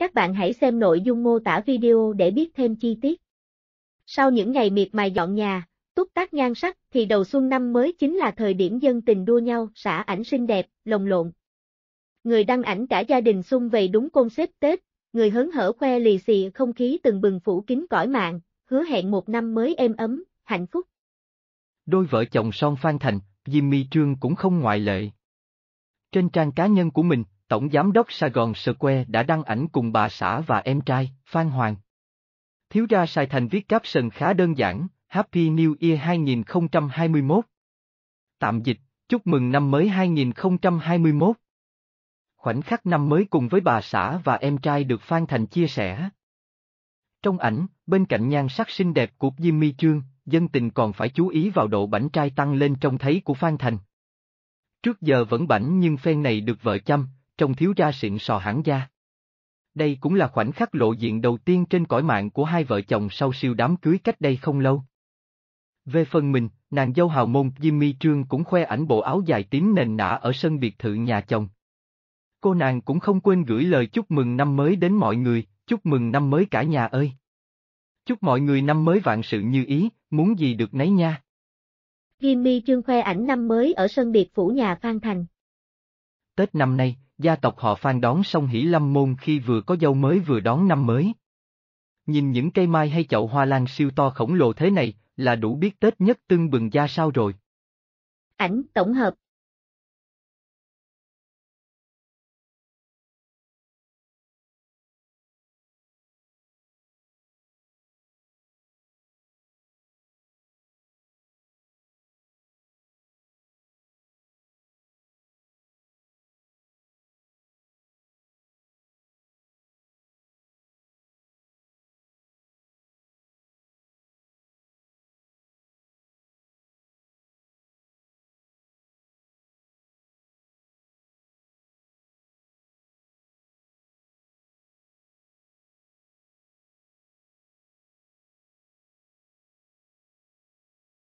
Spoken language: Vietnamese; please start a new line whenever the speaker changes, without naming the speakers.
Các bạn hãy xem nội dung mô tả video để biết thêm chi tiết. Sau những ngày miệt mài dọn nhà, túc tác nhan sắc thì đầu xuân năm mới chính là thời điểm dân tình đua nhau xả ảnh xinh đẹp, lồng lộn. Người đăng ảnh cả gia đình xung về đúng công xếp Tết, người hớn hở khoe lì xì không khí từng bừng phủ kín cõi mạng, hứa hẹn một năm mới êm ấm, hạnh phúc.
Đôi vợ chồng son Phan Thành, Jimmy Trương cũng không ngoại lệ. Trên trang cá nhân của mình, Tổng Giám đốc Sài Gòn Square đã đăng ảnh cùng bà xã và em trai, Phan Hoàng. Thiếu ra Sai Thành viết caption khá đơn giản, Happy New Year 2021. Tạm dịch, chúc mừng năm mới 2021. Khoảnh khắc năm mới cùng với bà xã và em trai được Phan Thành chia sẻ. Trong ảnh, bên cạnh nhan sắc xinh đẹp của Diêm My Trương, dân tình còn phải chú ý vào độ bảnh trai tăng lên trông thấy của Phan Thành. Trước giờ vẫn bảnh nhưng phen này được vợ chăm, trông thiếu ra xịn sò hẳn ra. Đây cũng là khoảnh khắc lộ diện đầu tiên trên cõi mạng của hai vợ chồng sau siêu đám cưới cách đây không lâu. Về phần mình, nàng dâu hào môn Jimmy Trương cũng khoe ảnh bộ áo dài tím nền nã ở sân biệt thự nhà chồng. Cô nàng cũng không quên gửi lời chúc mừng năm mới đến mọi người, chúc mừng năm mới cả nhà ơi. Chúc mọi người năm mới vạn sự như ý, muốn gì được nấy nha.
Jimmy Trương khoe ảnh năm mới ở sân biệt phủ nhà Phan Thành.
Tết năm nay, Gia tộc họ Phan đón sông Hỷ Lâm Môn khi vừa có dâu mới vừa đón năm mới. Nhìn những cây mai hay chậu hoa lan siêu to khổng lồ thế này, là đủ biết Tết nhất tưng bừng gia sao rồi. Ảnh tổng hợp